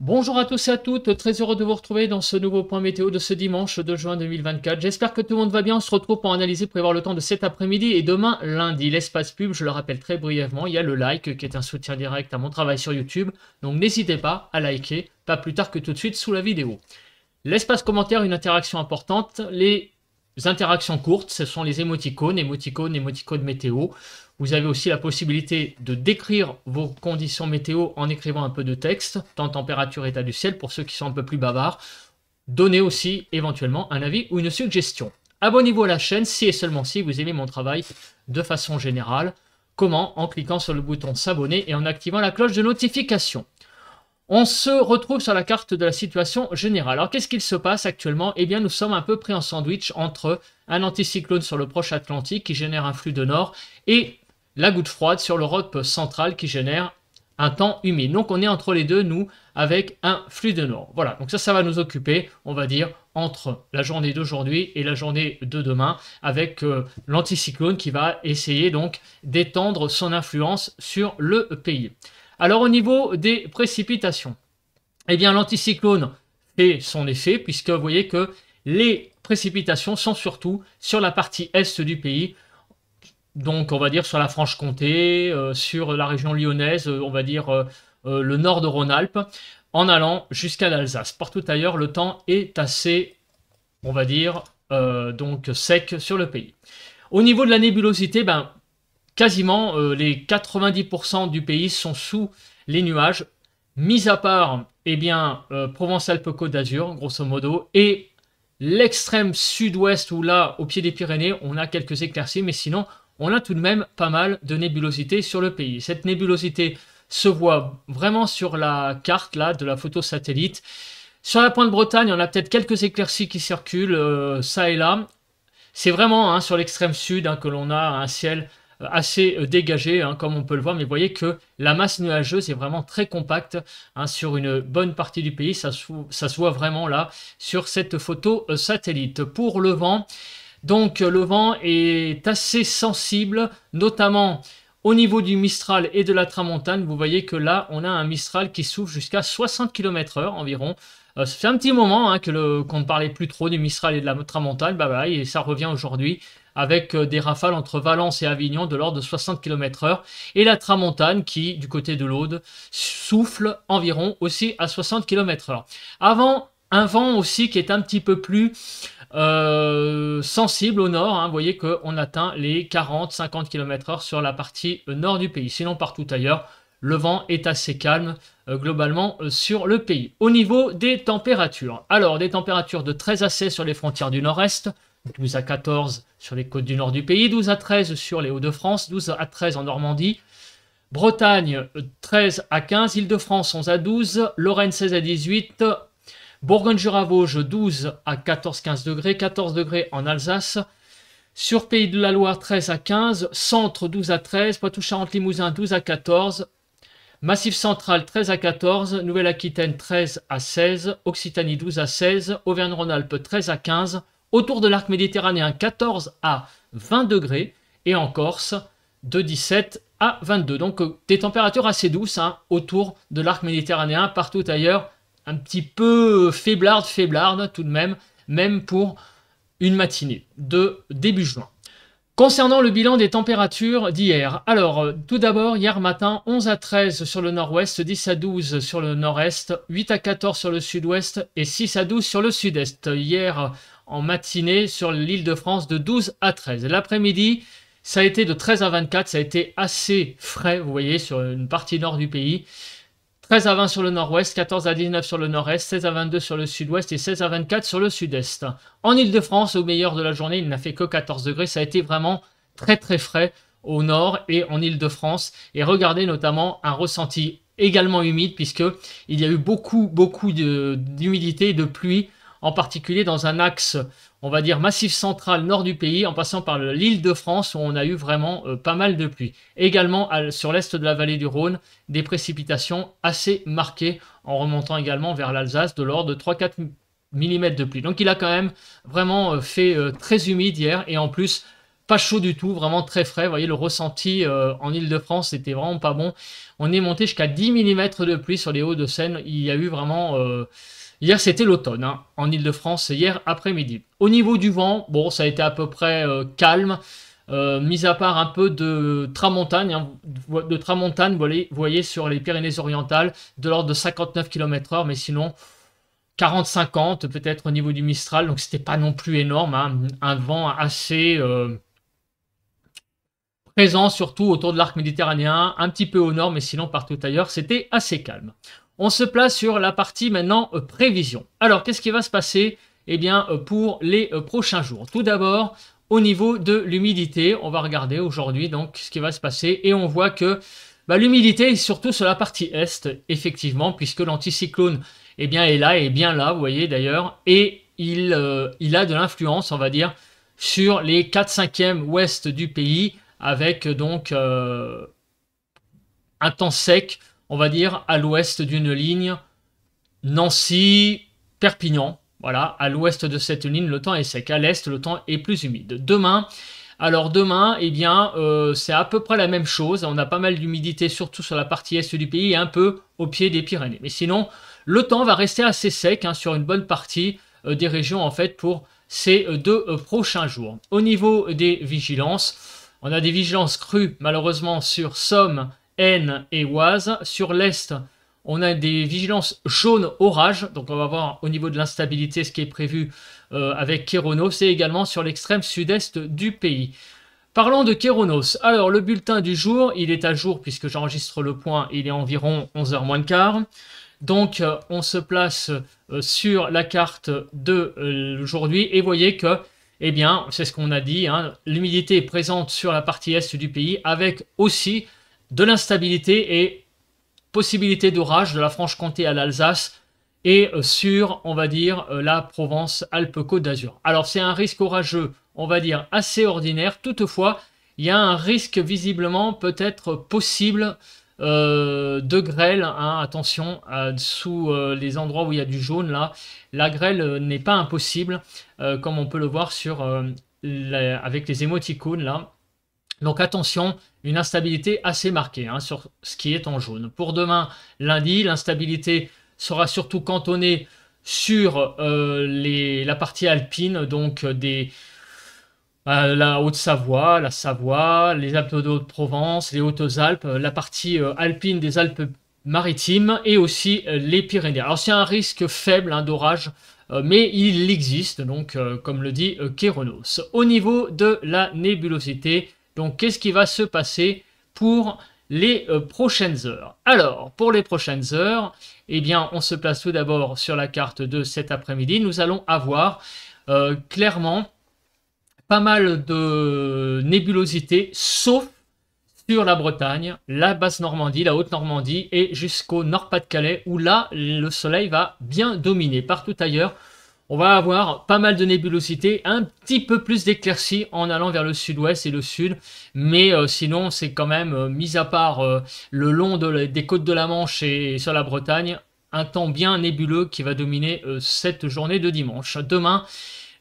Bonjour à tous et à toutes, très heureux de vous retrouver dans ce nouveau point météo de ce dimanche 2 juin 2024. J'espère que tout le monde va bien, on se retrouve pour analyser, prévoir le temps de cet après-midi et demain lundi. L'espace pub, je le rappelle très brièvement, il y a le like qui est un soutien direct à mon travail sur YouTube, donc n'hésitez pas à liker, pas plus tard que tout de suite sous la vidéo. L'espace commentaire, une interaction importante, les interactions courtes, ce sont les émoticônes, émoticônes, émoticônes météo. Vous avez aussi la possibilité de décrire vos conditions météo en écrivant un peu de texte, tant température, état du ciel, pour ceux qui sont un peu plus bavards. Donnez aussi éventuellement un avis ou une suggestion. Abonnez-vous à la chaîne si et seulement si vous aimez mon travail de façon générale. Comment En cliquant sur le bouton s'abonner et en activant la cloche de notification on se retrouve sur la carte de la situation générale. Alors qu'est-ce qu'il se passe actuellement Eh bien nous sommes un peu pris en sandwich entre un anticyclone sur le proche Atlantique qui génère un flux de nord et la goutte froide sur l'Europe centrale qui génère un temps humide. Donc on est entre les deux, nous, avec un flux de nord. Voilà, donc ça, ça va nous occuper, on va dire, entre la journée d'aujourd'hui et la journée de demain, avec euh, l'anticyclone qui va essayer donc d'étendre son influence sur le pays. Alors au niveau des précipitations, eh bien l'anticyclone fait son effet puisque vous voyez que les précipitations sont surtout sur la partie est du pays. Donc on va dire sur la Franche-Comté, euh, sur la région lyonnaise, euh, on va dire euh, le nord de Rhône-Alpes, en allant jusqu'à l'Alsace. Partout ailleurs, le temps est assez, on va dire, donc sec sur le pays. Au niveau de la nébulosité, ben, quasiment euh, les 90% du pays sont sous les nuages, mis à part eh bien, euh, Provence-Alpes-Côte d'Azur, grosso modo, et l'extrême sud-ouest où là, au pied des Pyrénées, on a quelques éclaircies, mais sinon, on a tout de même pas mal de nébulosité sur le pays. Cette nébulosité se voit vraiment sur la carte là de la photo satellite. Sur la pointe de Bretagne, on a peut-être quelques éclaircies qui circulent euh, ça et là. C'est vraiment hein, sur l'extrême sud hein, que l'on a un ciel euh, assez euh, dégagé, hein, comme on peut le voir, mais vous voyez que la masse nuageuse est vraiment très compacte hein, sur une bonne partie du pays. Ça se, ça voit vraiment là sur cette photo euh, satellite. Pour le vent, donc le vent est assez sensible, notamment au niveau du Mistral et de la Tramontane. Vous voyez que là, on a un Mistral qui souffle jusqu'à 60 km/h environ. C'est ça fait un petit moment hein, qu'on ne parlait plus trop du Mistral et de la Tramontane. Bah, bah, et ça revient aujourd'hui avec euh, des rafales entre Valence et Avignon de l'ordre de 60 km/h, et la tramontane qui, du côté de l'Aude, souffle environ aussi à 60 km/h. Avant un vent aussi qui est un petit peu plus euh, sensible au nord. Hein, vous voyez qu'on atteint les 40-50 km/h sur la partie euh, nord du pays. Sinon, partout ailleurs, le vent est assez calme globalement sur le pays. Au niveau des températures, alors des températures de très assez sur les frontières du nord-est, 12 à 14 sur les côtes du nord du pays, 12 à 13 sur les Hauts-de-France, 12 à 13 en Normandie, Bretagne 13 à 15, Île-de-France 11 à 12, Lorraine 16 à 18, Bourgogne-Jura-Vosges 12 à 14-15 degrés, 14 degrés en Alsace, sur Pays de la Loire 13 à 15, Centre 12 à 13, Poitou-Charentes-Limousin 12 à 14, Massif central 13 à 14, Nouvelle-Aquitaine 13 à 16, Occitanie 12 à 16, Auvergne-Rhône-Alpes 13 à 15, autour de l'arc méditerranéen 14 à 20 degrés et en Corse de 17 à 22. Donc euh, des températures assez douces hein, autour de l'arc méditerranéen, partout ailleurs un petit peu faiblarde, faiblarde tout de même, même pour une matinée de début juin. Concernant le bilan des températures d'hier, alors euh, tout d'abord hier matin 11 à 13 sur le nord-ouest, 10 à 12 sur le nord-est, 8 à 14 sur le sud-ouest et 6 à 12 sur le sud-est. Hier en matinée sur l'île de France de 12 à 13. L'après-midi, ça a été de 13 à 24, ça a été assez frais, vous voyez, sur une partie nord du pays. 13 à 20 sur le nord-ouest, 14 à 19 sur le nord-est, 16 à 22 sur le sud-ouest et 16 à 24 sur le sud-est. En île de france au meilleur de la journée, il n'a fait que 14 degrés. Ça a été vraiment très très frais au nord et en Ile-de-France. Et regardez notamment un ressenti également humide puisque il y a eu beaucoup beaucoup d'humidité et de pluie en particulier dans un axe, on va dire, massif central nord du pays, en passant par l'île de France, où on a eu vraiment euh, pas mal de pluie. Également sur l'est de la vallée du Rhône, des précipitations assez marquées, en remontant également vers l'Alsace, de l'ordre de 3-4 mm de pluie. Donc il a quand même vraiment euh, fait euh, très humide hier, et en plus, pas chaud du tout, vraiment très frais. Vous voyez, le ressenti en Ile-de-France, c'était vraiment pas bon. On est monté jusqu'à 10 mm de pluie sur les hauts de Seine. Il y a eu vraiment Hier, c'était l'automne hein, en île de france hier après-midi. Au niveau du vent, bon, ça a été à peu près euh, calme, euh, mis à part un peu de tramontagne, hein, de tramontane, vous voyez, sur les Pyrénées-Orientales, de l'ordre de 59 km/h, mais sinon 40-50 peut-être au niveau du Mistral, donc c'était pas non plus énorme. Hein. un vent assez. Euh, présent surtout autour de l'arc méditerranéen, un petit peu au nord, mais sinon partout ailleurs, c'était assez calme. On se place sur la partie maintenant euh, prévision. Alors, qu'est-ce qui va se passer eh bien, euh, pour les euh, prochains jours Tout d'abord, au niveau de l'humidité, on va regarder aujourd'hui donc ce qui va se passer et on voit que bah, l'humidité est surtout sur la partie est, effectivement, puisque l'anticyclone eh bien, est là, est bien là, vous voyez d'ailleurs, et il, a de l'influence, on va dire, sur les 4 5e ouest du pays, avec donc un temps sec on va dire, à l'ouest d'une ligne Nancy-Perpignan. Voilà, à l'ouest de cette ligne, le temps est sec. À l'est, le temps est plus humide. Demain, alors demain, eh bien, euh, c'est à peu près la même chose. On a pas mal d'humidité, surtout sur la partie est du pays et un peu au pied des Pyrénées. Mais sinon, le temps va rester assez sec hein, sur une bonne partie euh, des régions en fait pour ces deux euh, prochains jours. Au niveau des vigilances, on a des vigilances crues malheureusement sur Somme N et Oise. Sur l'Est, on a des vigilances jaunes orage, donc on va voir au niveau de l'instabilité ce qui est prévu euh, avec Kéronos et également sur l'extrême sud-est du pays. Parlons de Kéronos. Alors le bulletin du jour, il est à jour puisque j'enregistre le point, il est environ 11h moins quart. Donc euh, on se place euh, sur la carte de aujourd'hui et voyez que, eh bien, c'est ce qu'on a dit, hein, l'humidité est présente sur la partie est du pays avec aussi de l'instabilité et possibilité d'orage de la Franche-Comté à l'Alsace et euh, sur, on va dire, euh, la Provence-Alpes-Côte d'Azur. Alors c'est un risque orageux, on va dire, assez ordinaire. Toutefois, il y a un risque visiblement peut-être possible euh, de grêle. Hein, attention, sous les endroits où il y a du jaune, là, la grêle n'est pas impossible, comme on peut le voir sur, avec les émoticônes, là. Donc attention, une instabilité assez marquée hein, sur ce qui est en jaune. Pour demain, lundi, l'instabilité sera surtout cantonnée sur euh, les, la partie alpine, donc euh, des, euh, la Haute-Savoie, la Savoie, les Alpes de Haute-Provence, les Hautes-Alpes, la partie alpine des Alpes-Maritimes et aussi les Pyrénées. Alors c'est un risque faible hein, d'orage mais il existe, donc, comme le dit Kéronos. Au niveau de la nébulosité, donc qu'est-ce qui va se passer pour les euh, prochaines heures Alors, pour les prochaines heures, eh bien, on se place tout d'abord sur la carte de cet après-midi. Nous allons avoir euh, clairement pas mal de nébulosité, sauf sur la Bretagne, la basse Normandie, la haute Normandie et jusqu'au Nord-Pas-de-Calais où là le soleil va bien dominer. Partout ailleurs, on va avoir pas mal de nébulosité, un petit peu plus d'éclaircies en allant vers le sud-ouest et le sud, mais euh, sinon c'est quand même, euh, mis à part euh, le long des côtes de la Manche et, sur la Bretagne, un temps bien nébuleux qui va dominer cette journée de dimanche. Demain,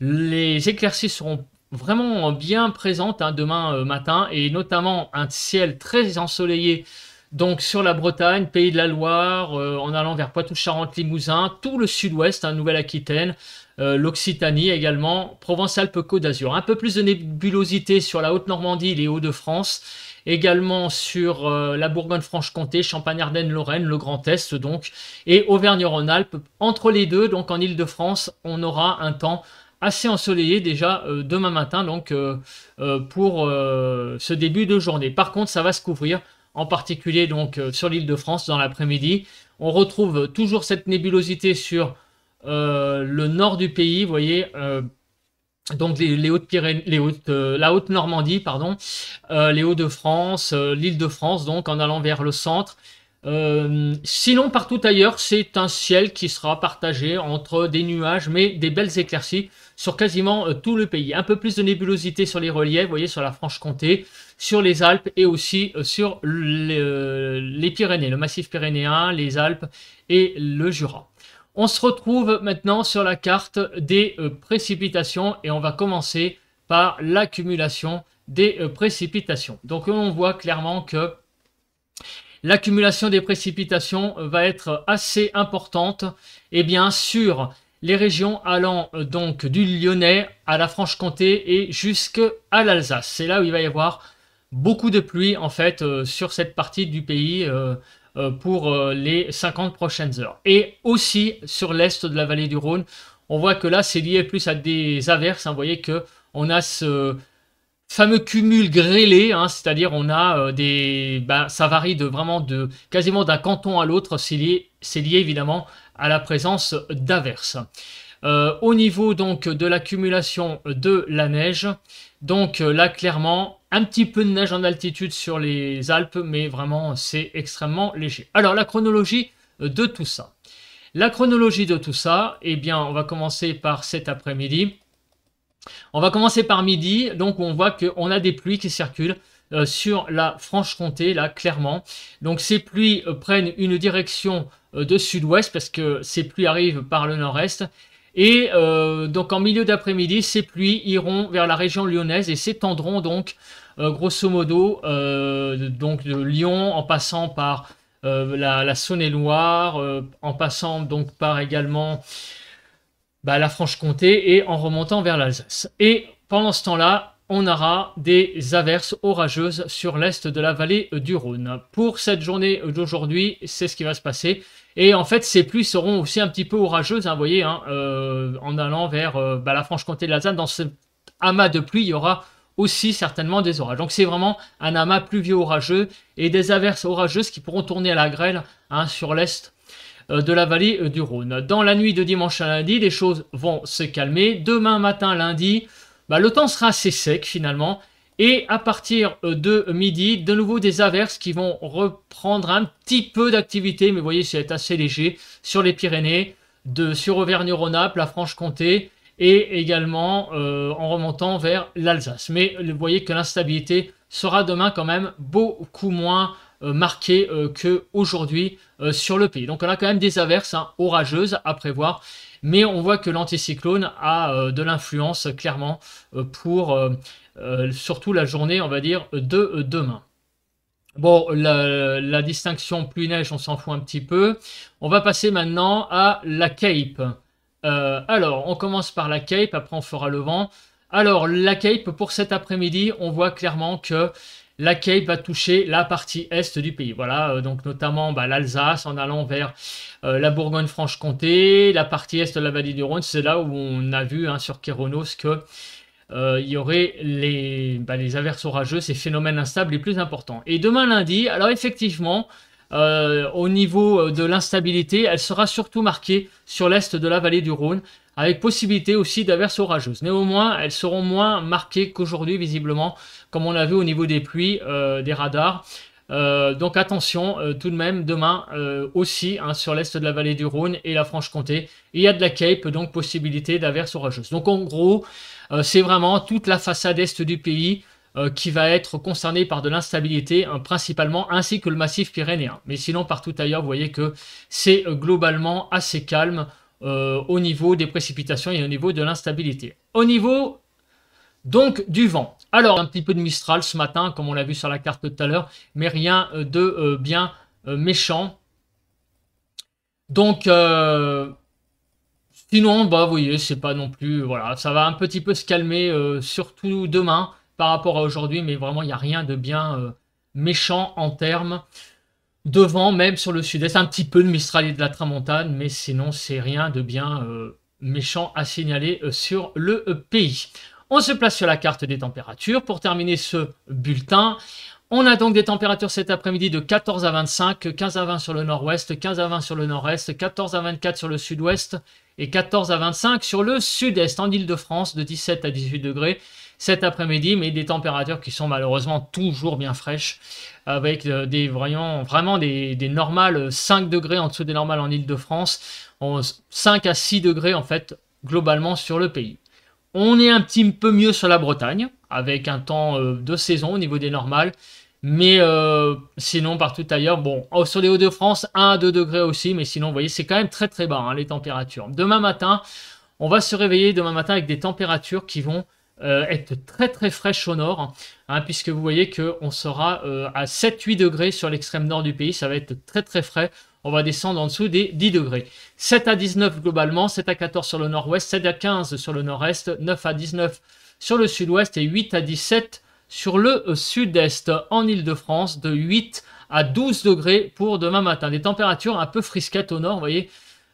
les éclaircies seront vraiment bien présentes hein, demain matin et notamment un ciel très ensoleillé donc sur la Bretagne, Pays de la Loire, euh, en allant vers poitou charente limousin tout le sud-ouest, hein, Nouvelle-Aquitaine, euh, l'Occitanie également, Provence-Alpes-Côte d'Azur. Un peu plus de nébulosité sur la Haute-Normandie, les Hauts-de-France, également sur euh, la Bourgogne-Franche-Comté, Champagne-Ardenne-Lorraine, le Grand Est donc, et Auvergne-Rhône-Alpes. Entre les deux, donc en Île-de-France, on aura un temps assez ensoleillé déjà demain matin donc pour ce début de journée. Par contre, ça va se couvrir en particulier donc euh, sur l'île de France dans l'après-midi. On retrouve toujours cette nébulosité sur euh, le nord du pays, vous voyez, euh, donc les, hautes les Hautes, la Haute Normandie, pardon, les Hauts-de-France, l'île de France, donc en allant vers le centre. Euh, sinon, partout ailleurs, c'est un ciel qui sera partagé entre des nuages, mais des belles éclaircies sur quasiment euh, tout le pays. Un peu plus de nébulosité sur les reliefs, vous voyez, sur la Franche-Comté, sur les Alpes et aussi euh, sur les Pyrénées, le massif pyrénéen, les Alpes et le Jura. On se retrouve maintenant sur la carte des précipitations et on va commencer par l'accumulation des précipitations. Donc on voit clairement que l'accumulation des précipitations va être assez importante et eh bien sur les régions allant euh, donc du Lyonnais à la Franche-Comté et jusqu'à l'Alsace. C'est là où il va y avoir beaucoup de pluie en fait euh, sur cette partie du pays euh, pour les 50 prochaines heures. Et aussi sur l'est de la vallée du Rhône, on voit que là c'est lié plus à des averses. Hein, vous voyez que on a ce, fameux cumul grêlé, hein, c'est-à-dire on a euh, des, ben, ça varie de vraiment de quasiment d'un canton à l'autre, c'est lié, évidemment à la présence d'averses. Euh, au niveau donc de l'accumulation de la neige, donc euh, là clairement un petit peu de neige en altitude sur les Alpes, mais vraiment c'est extrêmement léger. Alors la chronologie de tout ça. La chronologie de tout ça, eh bien on va commencer par cet après-midi. On va commencer par midi, donc on voit qu'on a des pluies qui circulent euh, sur la Franche-Comté, là, clairement. Donc ces pluies euh, prennent une direction euh, de sud-ouest, parce que ces pluies arrivent par le nord-est. Et donc en milieu d'après-midi, ces pluies iront vers la région lyonnaise et s'étendront donc, grosso modo, de, donc de Lyon en passant par la Saône-et-Loire, en passant donc par également bah, la Franche-Comté et en remontant vers l'Alsace. Et pendant ce temps-là, on aura des averses orageuses sur l'est de la vallée du Rhône. Pour cette journée d'aujourd'hui, c'est ce qui va se passer. Et en fait, ces pluies seront aussi un petit peu orageuses, hein, vous voyez, hein, euh, en allant vers euh, bah, la Franche-Comté de l'Alsace. Dans ce amas de pluie, il y aura aussi certainement des orages. Donc c'est vraiment un amas pluvieux orageux et des averses orageuses qui pourront tourner à la grêle hein, sur l'est euh, de la vallée euh, du Rhône. Dans la nuit de dimanche à lundi, les choses vont se calmer. Demain matin, lundi, bah, le temps sera assez sec finalement. Et à partir euh, de midi, de nouveau des averses qui vont reprendre un petit peu d'activité, mais vous voyez, c'est assez léger sur les Pyrénées, de, sur Auvergne-Rhône-Alpes, la Franche-Comté, et également en remontant vers l'Alsace. Mais vous voyez que l'instabilité sera demain quand même beaucoup moins euh, marqué euh, que aujourd'hui euh, sur le pays. Donc on a quand même des averses hein, orageuses à prévoir mais on voit que l'anticyclone a de l'influence clairement pour surtout la journée, on va dire, de demain. Bon, la, la distinction pluie-neige, on s'en fout un petit peu. On va passer maintenant à la Cape. alors, on commence par la Cape, après on fera le vent. Alors, la Cape, pour cet après-midi, on voit clairement que la CAPE va toucher la partie est du pays. Voilà, euh, donc notamment bah, l'Alsace en allant vers euh, la Bourgogne-Franche-Comté, la partie est de la vallée du Rhône. C'est là où on a vu hein, sur Kéronos que euh, il y aurait bah, les averses orageuses, ces phénomènes instables les plus importants. Et demain lundi, alors effectivement, euh, au niveau euh, de l'instabilité, elle sera surtout marquée sur l'est de la vallée du Rhône, avec possibilité aussi d'averses orageuses. Néanmoins, elles seront moins marquées qu'aujourd'hui, visiblement, comme on l'a vu au niveau des pluies, euh, des radars. donc attention tout de même demain aussi hein, sur l'est de la vallée du Rhône et la Franche-Comté. Il y a de la Cape, donc possibilité d'averses orageuses. Donc en gros, c'est vraiment toute la façade est du pays euh, qui va être concerné par de l'instabilité hein, principalement, ainsi que le massif pyrénéen. Mais sinon, partout ailleurs, vous voyez que c'est euh, globalement assez calme euh, au niveau des précipitations et au niveau de l'instabilité. Au niveau donc du vent. Alors, un petit peu de Mistral ce matin, comme on l'a vu sur la carte tout à l'heure, mais rien de bien méchant. Donc, Sinon, bah, vous voyez, c'est pas non plus. Voilà, ça va un petit peu se calmer, surtout demain par rapport à aujourd'hui, mais vraiment, il n'y a rien de bien euh, méchant en termes de vent, même sur le sud-est, un petit peu de Mistral et de la Tramontane, mais sinon, c'est rien de bien euh, méchant à signaler euh, sur le pays. On se place sur la carte des températures pour terminer ce bulletin. On a donc des températures cet après-midi de 14 à 25, 15 à 20 sur le nord-ouest, 15 à 20 sur le nord-est, 14 à 24 sur le sud-ouest et 14 à 25 sur le sud-est. En Ile-de-France, de 17 à 18 degrés, cet après-midi, mais des températures qui sont malheureusement toujours bien fraîches, avec euh, des vraiment, vraiment des, normales 5 euh, degrés en dessous des normales en Ile-de-France, 5 à 6 degrés en fait globalement sur le pays. On est un petit peu mieux sur la Bretagne, avec un temps euh, de saison au niveau des normales, mais sinon, partout ailleurs, bon, oh, sur les Hauts-de-France, 1 à 2 degrés aussi, mais sinon, vous voyez, c'est quand même très très bas hein, les températures. Demain matin, on va se réveiller demain matin avec des températures qui vont être euh, très très fraîche au nord, hein, puisque vous voyez qu'on sera euh, à 7-8 degrés sur l'extrême nord du pays, ça va être très très frais. On va descendre en dessous des 10 degrés. 7 à 19 globalement, 7 à 14 sur le nord-ouest, 7 à 15 sur le nord-est, 9 à 19 sur le sud-ouest et 8 à 17 sur le euh, sud-est en Ile-de-France, de 8 à 12 degrés pour demain matin. Des températures un peu frisquettes au nord, vous voyez,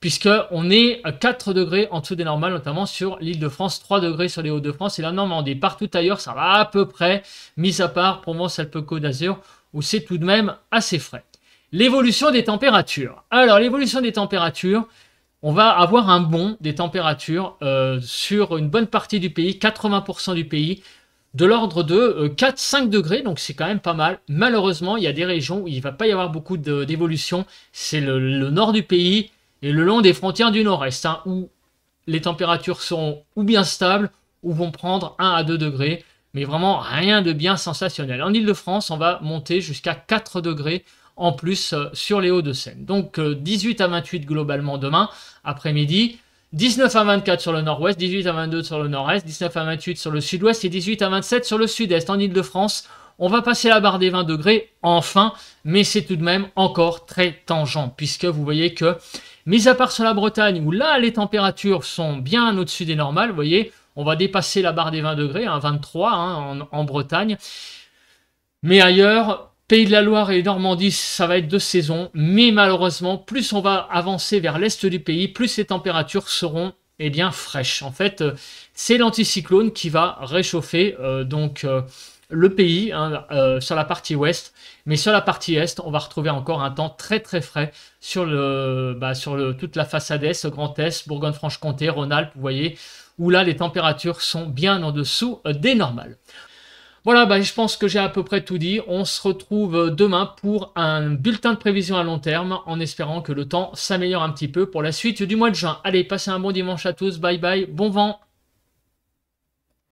puisqu'on est à 4 degrés en dessous des normales, notamment sur l'île de France, 3 degrés sur les Hauts-de-France et la Normandie. Partout ailleurs, ça va à peu près, mis à part Provence-Alpes-Côte d'Azur, où c'est tout de même assez frais. L'évolution des températures. Alors, l'évolution des températures, on va avoir un bond des températures euh, sur une bonne partie du pays, 80% du pays, de l'ordre de 4-5 euh, degrés, donc c'est quand même pas mal. Malheureusement, il y a des régions où il ne va pas y avoir beaucoup d'évolution. C'est le nord du pays, et le long des frontières du nord-est, hein, où les températures seront ou bien stables, ou vont prendre 1 à 2 degrés, mais vraiment rien de bien sensationnel. En Ile-de-France, on va monter jusqu'à 4 degrés en plus euh, sur les Hauts-de-Seine. Donc 18 euh, à 28 globalement demain, après-midi, 19 à 24 sur le nord-ouest, 18 à 22 sur le nord-est, 19 à 28 sur le sud-ouest et 18 à 27 sur le sud-est. En Ile-de-France, on va passer la barre des 20 degrés, enfin, mais c'est tout de même encore très tangent, puisque vous voyez que, mis à part sur la Bretagne, où là, les températures sont bien au-dessus des normales, vous voyez, on va dépasser la barre des 20 degrés, à hein, 23 hein, en, Bretagne. Mais ailleurs, Pays de la Loire et Normandie, ça va être de saison, mais malheureusement, plus on va avancer vers l'est du pays, plus les températures seront eh bien fraîches. En fait, euh, c'est l'anticyclone qui va réchauffer, euh, donc euh, le pays hein, euh, sur la partie ouest, mais sur la partie est, on va retrouver encore un temps très très frais sur, le, bah, sur toute la façade est, Grand Est, Bourgogne-Franche-Comté, Rhône-Alpes, vous voyez, où là les températures sont bien en dessous euh, des normales. Voilà, bah, je pense que j'ai à peu près tout dit. On se retrouve euh, demain pour un bulletin de prévision à long terme en espérant que le temps s'améliore un petit peu pour la suite du mois de juin. Allez, passez un bon dimanche à tous. Bye bye. Bon vent.